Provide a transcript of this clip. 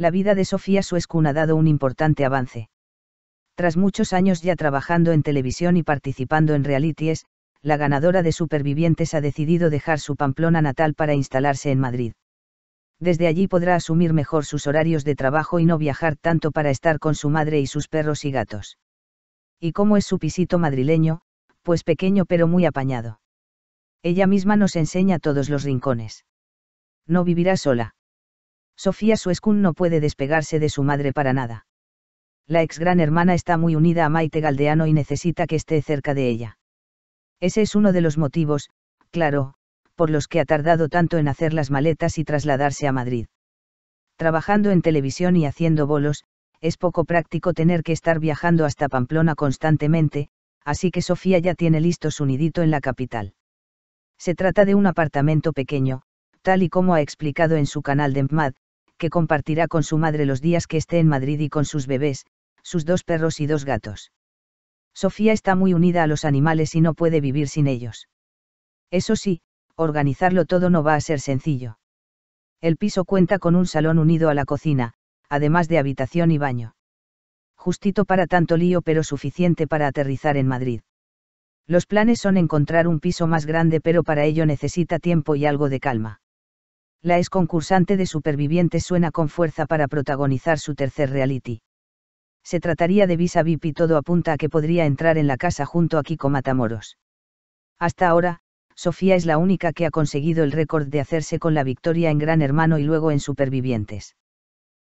la vida de Sofía Suescun ha dado un importante avance. Tras muchos años ya trabajando en televisión y participando en realities, la ganadora de Supervivientes ha decidido dejar su Pamplona natal para instalarse en Madrid. Desde allí podrá asumir mejor sus horarios de trabajo y no viajar tanto para estar con su madre y sus perros y gatos. ¿Y cómo es su pisito madrileño? Pues pequeño pero muy apañado. Ella misma nos enseña todos los rincones. No vivirá sola. Sofía Suescun no puede despegarse de su madre para nada. La ex gran hermana está muy unida a Maite Galdeano y necesita que esté cerca de ella. Ese es uno de los motivos, claro, por los que ha tardado tanto en hacer las maletas y trasladarse a Madrid. Trabajando en televisión y haciendo bolos, es poco práctico tener que estar viajando hasta Pamplona constantemente, así que Sofía ya tiene listo su nidito en la capital. Se trata de un apartamento pequeño, tal y como ha explicado en su canal de Mmad que compartirá con su madre los días que esté en Madrid y con sus bebés, sus dos perros y dos gatos. Sofía está muy unida a los animales y no puede vivir sin ellos. Eso sí, organizarlo todo no va a ser sencillo. El piso cuenta con un salón unido a la cocina, además de habitación y baño. Justito para tanto lío pero suficiente para aterrizar en Madrid. Los planes son encontrar un piso más grande pero para ello necesita tiempo y algo de calma la ex concursante de Supervivientes suena con fuerza para protagonizar su tercer reality. Se trataría de Visa VIP y todo apunta a que podría entrar en la casa junto a Kiko Matamoros. Hasta ahora, Sofía es la única que ha conseguido el récord de hacerse con la victoria en Gran Hermano y luego en Supervivientes.